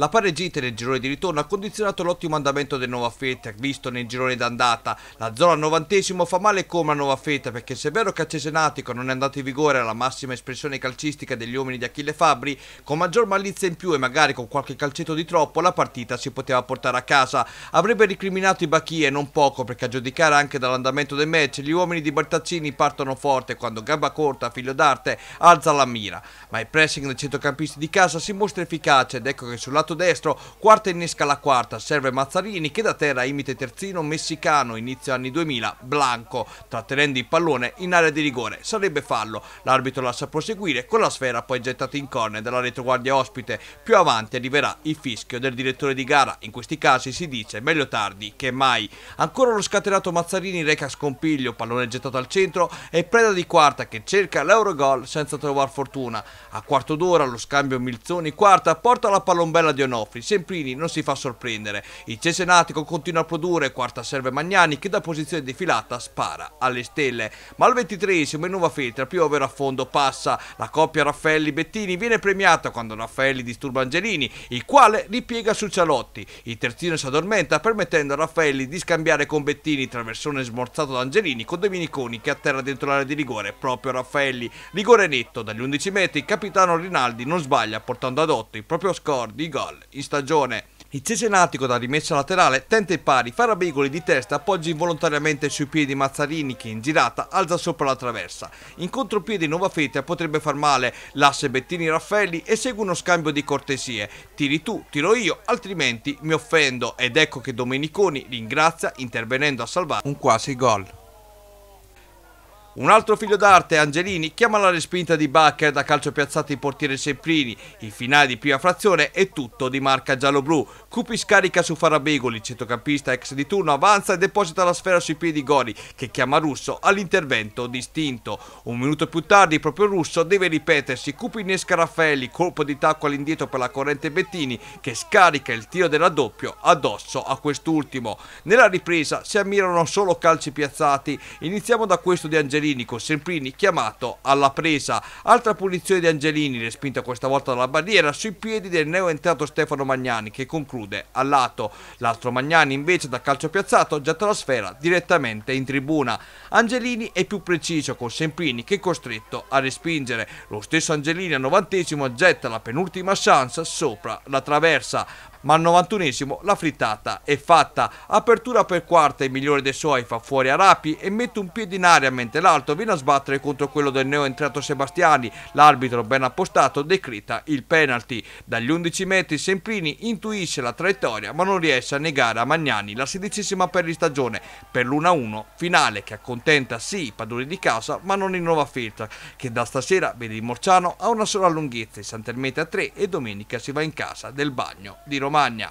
La paregita nel girone di ritorno ha condizionato l'ottimo andamento del Nova Fetta visto nel girone d'andata. La zona al novantesimo fa male come a Nova Fetta perché se è vero che a Cesenatico non è andato in vigore la massima espressione calcistica degli uomini di Achille Fabri, con maggior malizia in più e magari con qualche calcetto di troppo la partita si poteva portare a casa. Avrebbe ricriminato i Bacchi e non poco perché a giudicare anche dall'andamento del match gli uomini di Bartazzini partono forte quando gamba corta, figlio d'arte, alza la mira. Ma il pressing del centrocampista di casa si mostra efficace ed ecco che sul lato lato destro, quarta innesca la quarta, serve Mazzarini che da terra imita terzino messicano inizio anni 2000, Blanco, trattenendo il pallone in area di rigore, sarebbe fallo, l'arbitro lascia proseguire con la sfera poi gettata in corne dalla retroguardia ospite, più avanti arriverà il fischio del direttore di gara, in questi casi si dice meglio tardi che mai, ancora lo scatenato Mazzarini reca scompiglio, pallone gettato al centro e preda di quarta che cerca l'Eurogol senza trovare fortuna, a quarto d'ora lo scambio Milzoni quarta porta la pallombella di di Onofri, Semprini non si fa sorprendere. Il Cesenatico continua a produrre, quarta serve Magnani che da posizione defilata spara alle stelle. Ma al ventitreesimo in nuova filtra, più ovvero a fondo passa. La coppia Raffaelli-Bettini viene premiata quando Raffaelli disturba Angelini, il quale ripiega su Cialotti. Il terzino si addormenta permettendo a Raffaelli di scambiare con Bettini, traversone smorzato da Angelini, con Dominiconi che atterra dentro l'area di rigore proprio Raffaelli. Rigore netto dagli 11 metri, il capitano Rinaldi non sbaglia portando ad 8 il proprio score di gol in stagione. Il Cesenatico da rimessa laterale tenta i pari, fa gol di testa appoggia involontariamente sui piedi Mazzarini che in girata alza sopra la traversa. In contropiede Nuova Fetta potrebbe far male, l'asse Bettini-Raffelli e segue uno scambio di cortesie. Tiri tu, tiro io, altrimenti mi offendo ed ecco che Domeniconi ringrazia intervenendo a salvare un quasi gol. Un altro figlio d'arte, Angelini, chiama la respinta di Bacher da calcio piazzato in portiere Semprini. Il finale di prima frazione è tutto di marca giallo-blu. Cupi scarica su Farabegoli, centrocampista ex di turno avanza e deposita la sfera sui piedi Gori, che chiama Russo all'intervento distinto. Un minuto più tardi proprio Russo deve ripetersi, Cupi innesca Raffaelli, colpo di tacco all'indietro per la corrente Bettini, che scarica il tiro del raddoppio addosso a quest'ultimo. Nella ripresa si ammirano solo calci piazzati. Iniziamo da questo di Angelini con Semprini chiamato alla presa. Altra punizione di Angelini, respinta questa volta dalla barriera, sui piedi del neoentrato Stefano Magnani che conclude a lato. L'altro Magnani invece da calcio piazzato getta la sfera direttamente in tribuna. Angelini è più preciso con Semprini che è costretto a respingere. Lo stesso Angelini al novantesimo getta la penultima chance sopra la traversa. Ma al 91 la frittata è fatta. Apertura per quarta, il migliore dei suoi fa fuori a Rapi e mette un piede in aria mentre l'alto viene a sbattere contro quello del neo entrato Sebastiani. L'arbitro ben appostato decreta il penalty. Dagli 11 metri Semprini intuisce la traiettoria ma non riesce a negare a Magnani la sedicesima per di stagione per l'1-1 finale che accontenta sì i padroni di casa ma non il Nuova Filtra che da stasera vede il Morciano a una sola lunghezza, Sant'Ermete a 3 e domenica si va in casa del bagno di Roma. Romagna